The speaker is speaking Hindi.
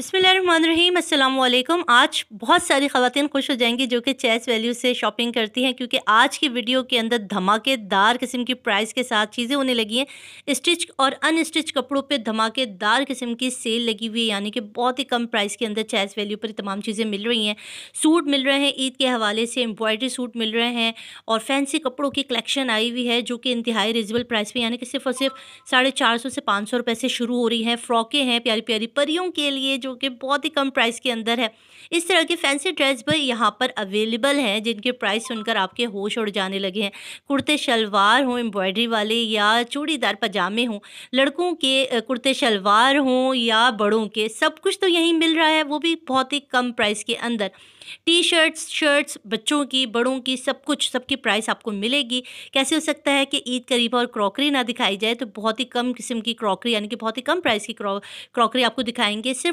अस्सलाम वालेकुम आज बहुत सारी खातन खुश हो जाएंगी जो कि चेस वैल्यू से शॉपिंग करती हैं क्योंकि आज की वीडियो के अंदर धमाकेदार किस्म की प्राइस के साथ चीज़ें होने लगी हैं स्टिच और अनस्टिच कपड़ों पे धमाकेदार किस्म की सेल लगी हुई है यानी कि बहुत ही कम प्राइस के अंदर चेस वैल्यू पर तमाम चीज़ें मिल रही हैं सूट मिल रहे हैं ईद के हवाले से एम्ब्रॉयडरी सूट मिल रहे हैं और फैंसी कपड़ों की कलेक्शन आई हुई है जो कि इंतहाई रिजनेबल प्राइस पर यानी कि सिर्फ और सिर्फ साढ़े चार सौ से पाँच सौ से शुरू हो रही हैं फ्रॉकें हैं प्यारी प्यारी परियों के लिए जो जो कि बहुत ही कम प्राइस के अंदर है इस तरह के फैंसी ड्रेस भी यहाँ पर अवेलेबल हैं जिनके प्राइस सुनकर आपके होश उड़ जाने लगे हैं कुर्ते शलवार हों एम्ब्रॉयडरी वाले या चूड़ीदार पजामे हों लड़कों के कुर्ते शलवार हों या बड़ों के सब कुछ तो यहीं मिल रहा है वो भी बहुत ही कम प्राइस के अंदर टी शर्ट्स शर्ट्स बच्चों की बड़ों की सब कुछ सबकी प्राइस आपको मिलेगी कैसे हो सकता है कि ईद करीब और क्रॉकरी ना दिखाई जाए तो बहुत ही कम किस्म की क्रॉकरी यानी कि बहुत ही कम प्राइस की क्रॉकरी आपको दिखाएंगे सिर्फ